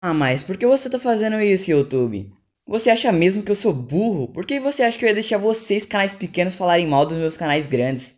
Ah, mas por que você tá fazendo isso, YouTube? Você acha mesmo que eu sou burro? Por que você acha que eu ia deixar vocês, canais pequenos, falarem mal dos meus canais grandes?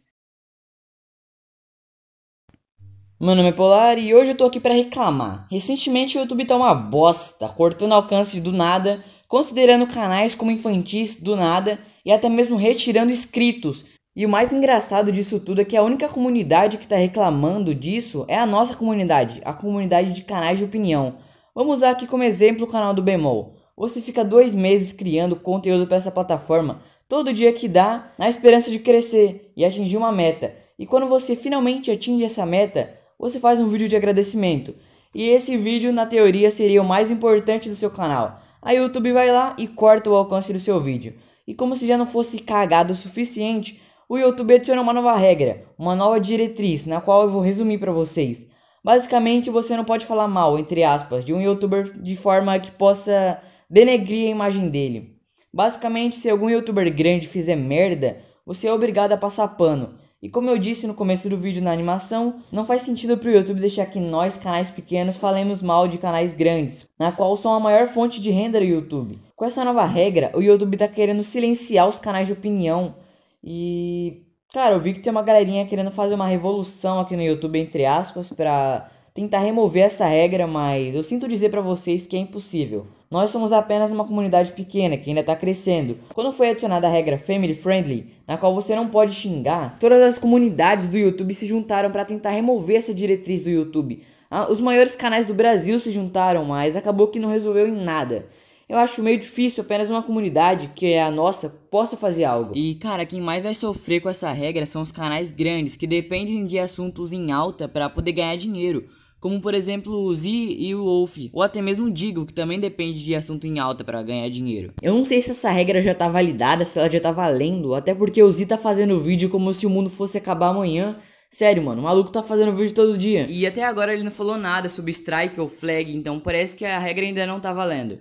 Meu nome é Polar e hoje eu tô aqui para reclamar. Recentemente o YouTube tá uma bosta, cortando alcance do nada, considerando canais como infantis do nada e até mesmo retirando inscritos. E o mais engraçado disso tudo é que a única comunidade que tá reclamando disso é a nossa comunidade, a comunidade de canais de opinião. Vamos usar aqui como exemplo o canal do Bemol. Você fica dois meses criando conteúdo para essa plataforma, todo dia que dá, na esperança de crescer e atingir uma meta. E quando você finalmente atinge essa meta, você faz um vídeo de agradecimento. E esse vídeo, na teoria, seria o mais importante do seu canal. Aí o YouTube vai lá e corta o alcance do seu vídeo. E como se já não fosse cagado o suficiente, o YouTube adiciona uma nova regra, uma nova diretriz, na qual eu vou resumir para vocês. Basicamente, você não pode falar mal, entre aspas, de um youtuber de forma que possa denegrir a imagem dele. Basicamente, se algum youtuber grande fizer merda, você é obrigado a passar pano. E como eu disse no começo do vídeo na animação, não faz sentido pro YouTube deixar que nós, canais pequenos, falemos mal de canais grandes, na qual são a maior fonte de renda do YouTube. Com essa nova regra, o YouTube tá querendo silenciar os canais de opinião e Cara, eu vi que tem uma galerinha querendo fazer uma revolução aqui no YouTube, entre aspas, pra tentar remover essa regra, mas eu sinto dizer para vocês que é impossível. Nós somos apenas uma comunidade pequena que ainda está crescendo. Quando foi adicionada a regra Family Friendly, na qual você não pode xingar, todas as comunidades do YouTube se juntaram para tentar remover essa diretriz do YouTube. Ah, os maiores canais do Brasil se juntaram, mas acabou que não resolveu em nada eu acho meio difícil apenas uma comunidade, que é a nossa, possa fazer algo. E cara, quem mais vai sofrer com essa regra são os canais grandes, que dependem de assuntos em alta para poder ganhar dinheiro como por exemplo o Z e o Wolf, ou até mesmo o Digo, que também depende de assunto em alta para ganhar dinheiro. Eu não sei se essa regra já tá validada, se ela já tá valendo, até porque o Z tá fazendo vídeo como se o mundo fosse acabar amanhã. Sério, mano, o maluco tá fazendo vídeo todo dia. E até agora ele não falou nada sobre strike ou flag, então parece que a regra ainda não tá valendo.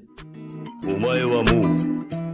お前はもう